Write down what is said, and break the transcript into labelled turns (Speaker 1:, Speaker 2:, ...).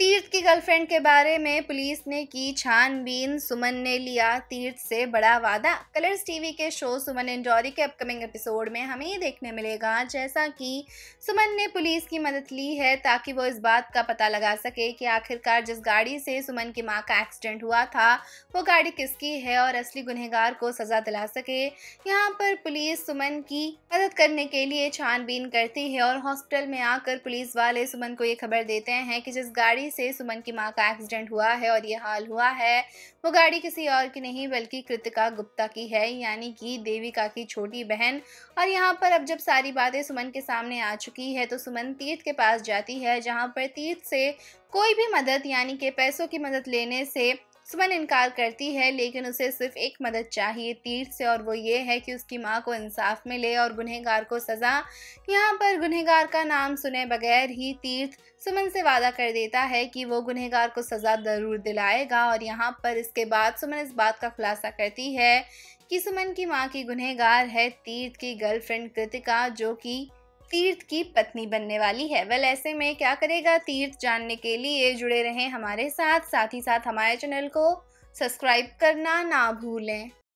Speaker 1: तीर्थ की गर्लफ्रेंड के बारे में पुलिस ने की छानबीन सुमन ने लिया तीर्थ से बड़ा वादा कलर्स टीवी के शो सुमन जॉरी के अपकमिंग एपिसोड में हमें ये देखने मिलेगा जैसा कि सुमन ने पुलिस की मदद ली है ताकि वो इस बात का पता लगा सके कि आखिरकार जिस गाड़ी से सुमन की माँ का एक्सीडेंट हुआ था वो गाड़ी किसकी है और असली गुनहगार को सज़ा दिला सके यहाँ पर पुलिस सुमन की मदद करने के लिए छानबीन करती है और हॉस्पिटल में आकर पुलिस वाले सुमन को ये खबर देते हैं कि जिस गाड़ी गाड़ी से सुमन की माँ का एक्सीडेंट हुआ है और ये हाल हुआ है वो गाड़ी किसी और की नहीं बल्कि कृतिका गुप्ता की है यानी कि देविका की छोटी बहन और यहाँ पर अब जब सारी बातें सुमन के सामने आ चुकी है तो सुमन तीर्थ के पास जाती है जहाँ पर तीर्थ से कोई भी मदद यानी कि पैसों की मदद लेने से सुमन इनकार करती है लेकिन उसे सिर्फ एक मदद चाहिए तीर्थ से और वो ये है कि उसकी माँ को इंसाफ मिले और गुनहगार को सज़ा यहाँ पर गुनहगार का नाम सुने बगैर ही तीर्थ सुमन से वादा कर देता है कि वो गुनहगार को सज़ा ज़रूर दिलाएगा और यहाँ पर इसके बाद सुमन इस बात का खुलासा करती है कि सुमन की माँ की गुनहगार है तीर्थ की गर्लफ्रेंड कृतिका जो कि तीर्थ की पत्नी बनने वाली है वेल ऐसे में क्या करेगा तीर्थ जानने के लिए जुड़े रहें हमारे साथ साथ ही साथ हमारे चैनल को सब्सक्राइब करना ना भूलें